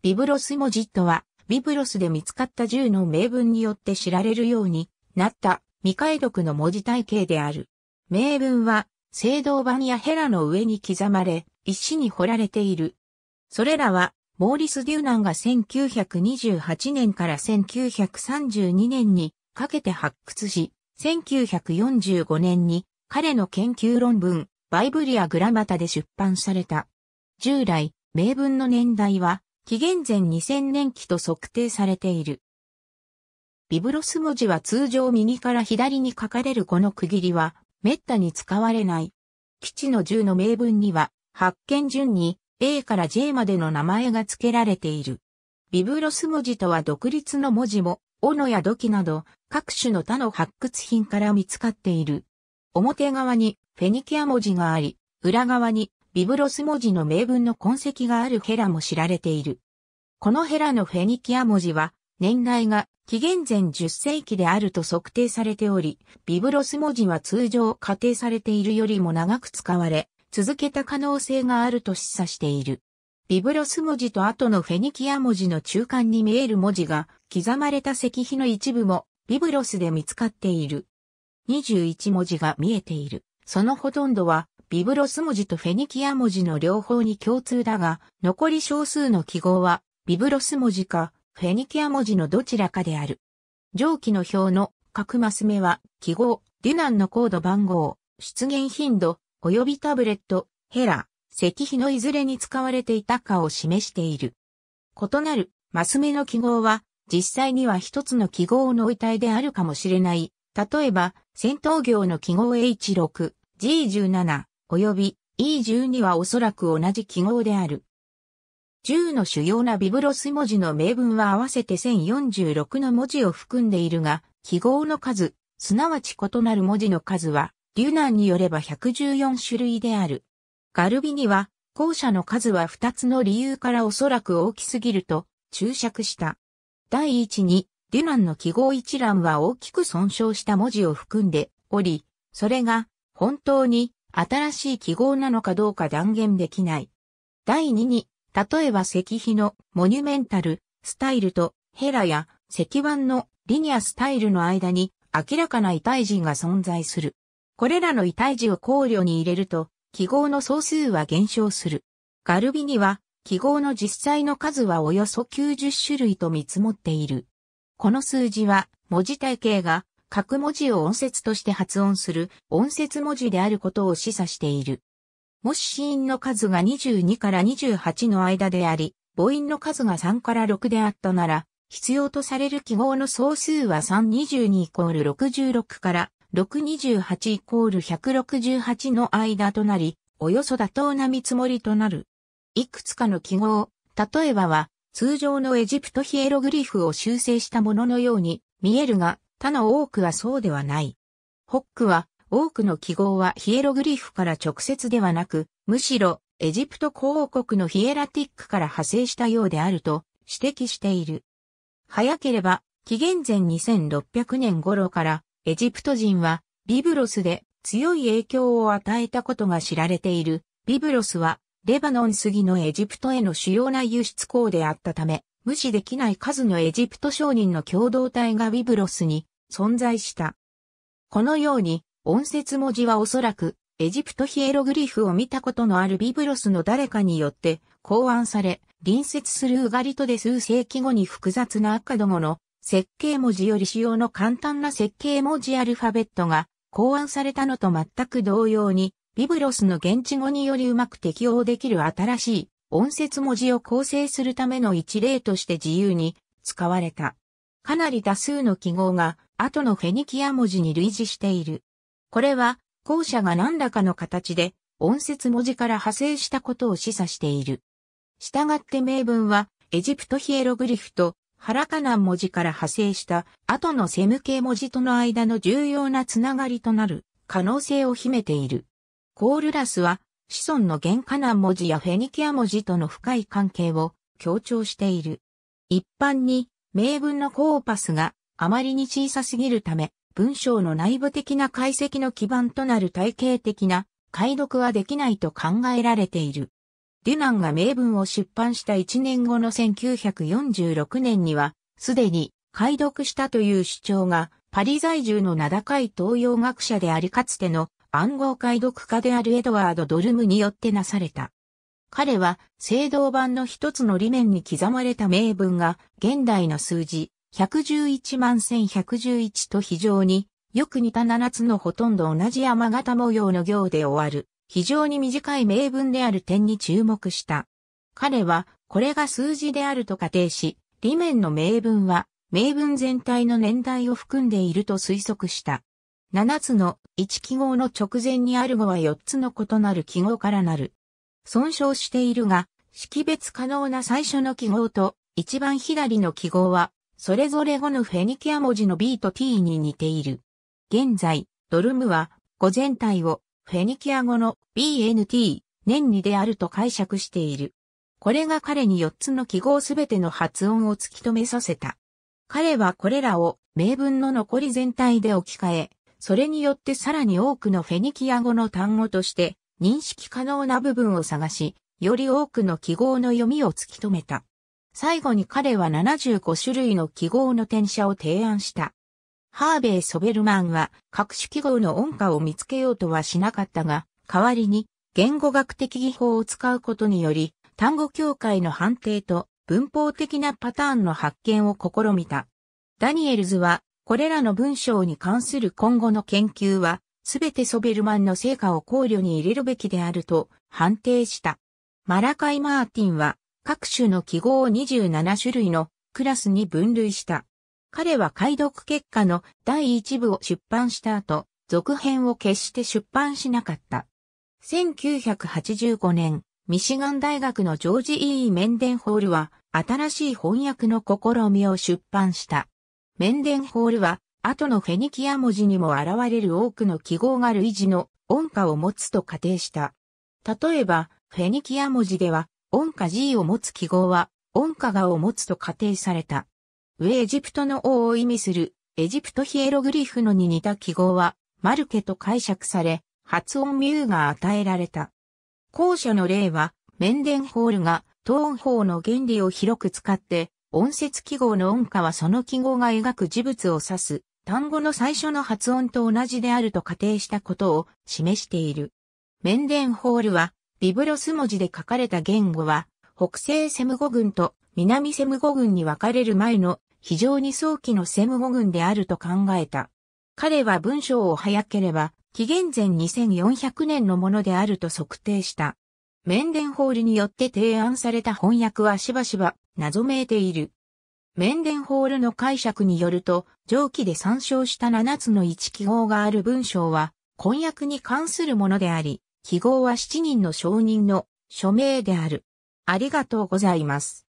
ビブロスモジットは、ビブロスで見つかった銃の名文によって知られるようになった未解読の文字体系である。名文は、聖堂版やヘラの上に刻まれ、石に彫られている。それらは、モーリス・デューナンが1928年から1932年にかけて発掘し、1945年に彼の研究論文、バイブリア・グラマタで出版された。従来、名文の年代は紀元前2000年期と測定されている。ビブロス文字は通常右から左に書かれるこの区切りは、滅多に使われない。基地の銃の名分には、発見順に A から J までの名前が付けられている。ビブロス文字とは独立の文字も、斧や土器など、各種の他の発掘品から見つかっている。表側にフェニキア文字があり、裏側にビブロス文字の名文の痕跡があるヘラも知られている。このヘラのフェニキア文字は、年代が紀元前10世紀であると測定されており、ビブロス文字は通常仮定されているよりも長く使われ、続けた可能性があると示唆している。ビブロス文字と後のフェニキア文字の中間に見える文字が刻まれた石碑の一部もビブロスで見つかっている。21文字が見えている。そのほとんどはビブロス文字とフェニキア文字の両方に共通だが、残り少数の記号は、ビブロス文字か、フェニキア文字のどちらかである。上記の表の各マス目は、記号、デュナンのコード番号、出現頻度、及びタブレット、ヘラ、石碑のいずれに使われていたかを示している。異なる、マス目の記号は、実際には一つの記号の遺体であるかもしれない。例えば、戦闘業の記号 H6、G17、及び E12 はおそらく同じ記号である。10の主要なビブロス文字の名分は合わせて1046の文字を含んでいるが、記号の数、すなわち異なる文字の数は、ュナンによれば114種類である。ガルビには、校舎の数は2つの理由からおそらく大きすぎると注釈した。第一に、デュナンの記号一覧は大きく損傷した文字を含んでおり、それが本当に新しい記号なのかどうか断言できない。第2に、例えば石碑のモニュメンタルスタイルとヘラや石板のリニアスタイルの間に明らかな異体字が存在する。これらの異体字を考慮に入れると、記号の総数は減少する。ガルビには、記号の実際の数はおよそ90種類と見積もっている。この数字は、文字体系が各文字を音節として発音する音節文字であることを示唆している。もし子音の数が22から28の間であり、母音の数が3から6であったなら、必要とされる記号の総数は322イコール66から628イコール168の間となり、およそ妥当な見積もりとなる。いくつかの記号、例えばは、通常のエジプトヒエログリフを修正したもののように見えるが、他の多くはそうではない。ホックは、多くの記号はヒエログリフから直接ではなく、むしろ、エジプト公王国のヒエラティックから派生したようであると指摘している。早ければ、紀元前2600年頃から、エジプト人は、ビブロスで強い影響を与えたことが知られている。ビブロスは、レバノン杉のエジプトへの主要な輸出港であったため、無視できない数のエジプト商人の共同体がビブロスに存在した。このように、音節文字はおそらく、エジプトヒエログリフを見たことのあるビブロスの誰かによって考案され、隣接するウガリトで数世紀後に複雑なアカドゴの設計文字より使用の簡単な設計文字アルファベットが考案されたのと全く同様に、ビブロスの現地語によりうまく適応できる新しい音節文字を構成するための一例として自由に使われた。かなり多数の記号が後のフェニキア文字に類似している。これは、後者が何らかの形で、音節文字から派生したことを示唆している。したがって名文は、エジプトヒエログリフと、ハラカナン文字から派生した後のセム系文字との間の重要なつながりとなる可能性を秘めている。コールラスは子孫の原カナン文字やフェニキア文字との深い関係を強調している。一般に名文のコーパスがあまりに小さすぎるため、文章の内部的な解析の基盤となる体系的な解読はできないと考えられている。デュナンが名文を出版した1年後の1946年には、すでに解読したという主張が、パリ在住の名高い東洋学者でありかつての暗号解読家であるエドワード・ドルムによってなされた。彼は、聖堂版の一つの理面に刻まれた名文が、現代の数字、111万1111と非常によく似た7つのほとんど同じ山形模様の行で終わる非常に短い名文である点に注目した。彼はこれが数字であると仮定し、理面の名文は名文全体の年代を含んでいると推測した。7つの1記号の直前にある語は4つの異なる記号からなる。損傷しているが、識別可能な最初の記号と一番左の記号はそれぞれ語のフェニキア文字の B と T に似ている。現在、ドルムは語全体をフェニキア語の BNT、年にであると解釈している。これが彼に4つの記号すべての発音を突き止めさせた。彼はこれらを名文の残り全体で置き換え、それによってさらに多くのフェニキア語の単語として認識可能な部分を探し、より多くの記号の読みを突き止めた。最後に彼は75種類の記号の転写を提案した。ハーベイ・ソベルマンは各種記号の音歌を見つけようとはしなかったが、代わりに言語学的技法を使うことにより、単語協会の判定と文法的なパターンの発見を試みた。ダニエルズは、これらの文章に関する今後の研究は、すべてソベルマンの成果を考慮に入れるべきであると判定した。マラカイ・マーティンは、各種の記号を27種類のクラスに分類した。彼は解読結果の第一部を出版した後、続編を決して出版しなかった。1985年、ミシガン大学のジョージ・ E・ メンデンホールは、新しい翻訳の試みを出版した。メンデンホールは、後のフェニキア文字にも現れる多くの記号が類似の音歌を持つと仮定した。例えば、フェニキア文字では、音下 G を持つ記号は、音下がを持つと仮定された。上エジプトの王を意味する、エジプトヒエログリフのに似た記号は、マルケと解釈され、発音ミューが与えられた。後者の例は、メンデンホールが、トーン法の原理を広く使って、音節記号の音下はその記号が描く事物を指す、単語の最初の発音と同じであると仮定したことを示している。メンデンホールは、ビブロス文字で書かれた言語は、北西セム語群と南セム語群に分かれる前の非常に早期のセム語群であると考えた。彼は文章を早ければ、紀元前2400年のものであると測定した。メンデンホールによって提案された翻訳はしばしば謎めいている。メンデンホールの解釈によると、上記で参照した7つの1記号がある文章は、婚約に関するものであり、記号は7人の証人の署名である。ありがとうございます。